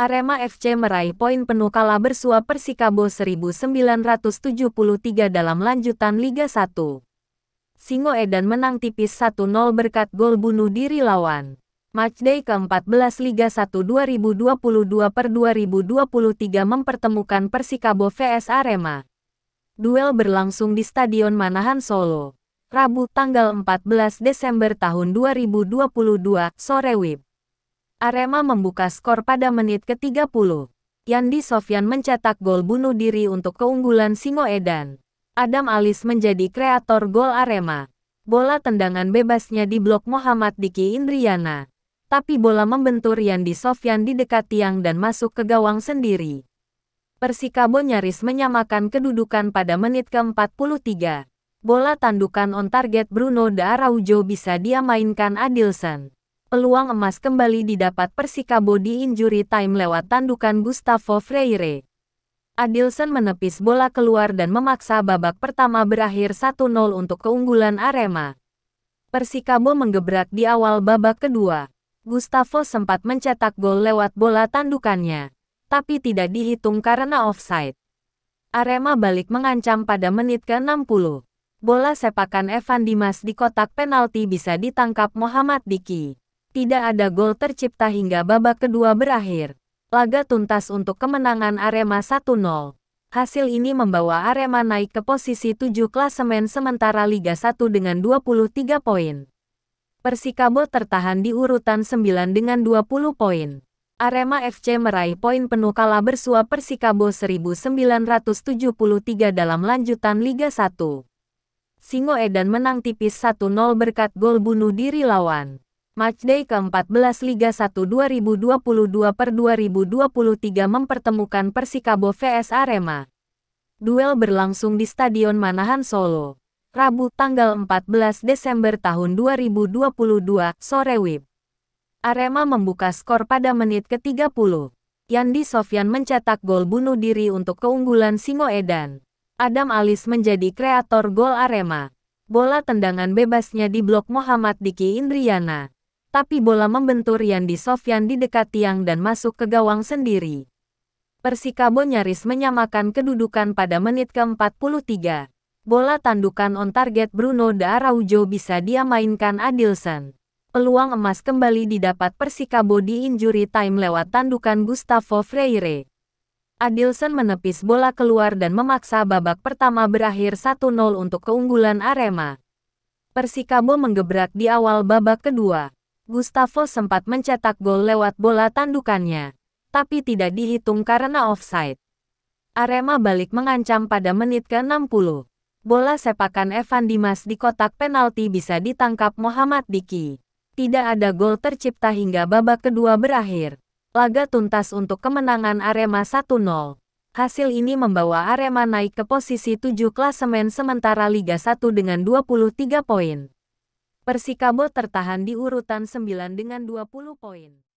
Arema FC meraih poin penuh kalah bersua Persikabo 1973 dalam lanjutan Liga 1. Singo Edan menang tipis 1-0 berkat gol bunuh diri lawan. Matchday ke-14 Liga 1 2022 per 2023 mempertemukan Persikabo vs Arema. Duel berlangsung di Stadion Manahan Solo. Rabu tanggal 14 Desember tahun 2022, sore WIB. Arema membuka skor pada menit ke-30. Yandi Sofyan mencetak gol bunuh diri untuk keunggulan Singoedan. Adam Alis menjadi kreator gol Arema. Bola tendangan bebasnya di blok Muhammad Diki Indriana. Tapi bola membentur Yandi Sofyan di dekat tiang dan masuk ke gawang sendiri. Persikabo nyaris menyamakan kedudukan pada menit ke-43. Bola tandukan on target Bruno de Araujo bisa dia mainkan Adilson peluang emas kembali didapat Persikabo di injury time lewat tandukan Gustavo Freire. Adilson menepis bola keluar dan memaksa babak pertama berakhir 1-0 untuk keunggulan Arema. Persikabo menggebrak di awal babak kedua. Gustavo sempat mencetak gol lewat bola tandukannya, tapi tidak dihitung karena offside. Arema balik mengancam pada menit ke-60. Bola sepakan Evan Dimas di kotak penalti bisa ditangkap Muhammad Diki tidak ada gol tercipta hingga babak kedua berakhir. Laga tuntas untuk kemenangan Arema 1-0. Hasil ini membawa Arema naik ke posisi 7 klasemen sementara Liga 1 dengan 23 poin. Persikabo tertahan di urutan 9 dengan 20 poin. Arema FC meraih poin penuh kalah bersua Persikabo 1973 dalam lanjutan Liga 1. Singo Edan menang tipis 1-0 berkat gol bunuh diri lawan. Matchday ke-14 Liga 1 2022 per 2023 mempertemukan Persikabo vs Arema. Duel berlangsung di Stadion Manahan Solo. Rabu tanggal 14 Desember tahun 2022, sore WIB. Arema membuka skor pada menit ke-30. Yandi Sofyan mencetak gol bunuh diri untuk keunggulan Singo Edan. Adam Alis menjadi kreator gol Arema. Bola tendangan bebasnya di blok Muhammad Diki Indriana tapi bola membentur Yandi Sofyan di dekat tiang dan masuk ke gawang sendiri. Persikabo nyaris menyamakan kedudukan pada menit ke-43. Bola tandukan on target Bruno da Araujo bisa dia mainkan Adilson. Peluang emas kembali didapat Persikabo di injury time lewat tandukan Gustavo Freire. Adilson menepis bola keluar dan memaksa babak pertama berakhir 1-0 untuk keunggulan Arema. Persikabo menggebrak di awal babak kedua. Gustavo sempat mencetak gol lewat bola tandukannya, tapi tidak dihitung karena offside. Arema balik mengancam pada menit ke-60. Bola sepakan Evan Dimas di kotak penalti bisa ditangkap Muhammad Diki. Tidak ada gol tercipta hingga babak kedua berakhir. Laga tuntas untuk kemenangan Arema 1-0. Hasil ini membawa Arema naik ke posisi 7 klasemen sementara Liga 1 dengan 23 poin. Persikabo tertahan di urutan 9 dengan 20 poin.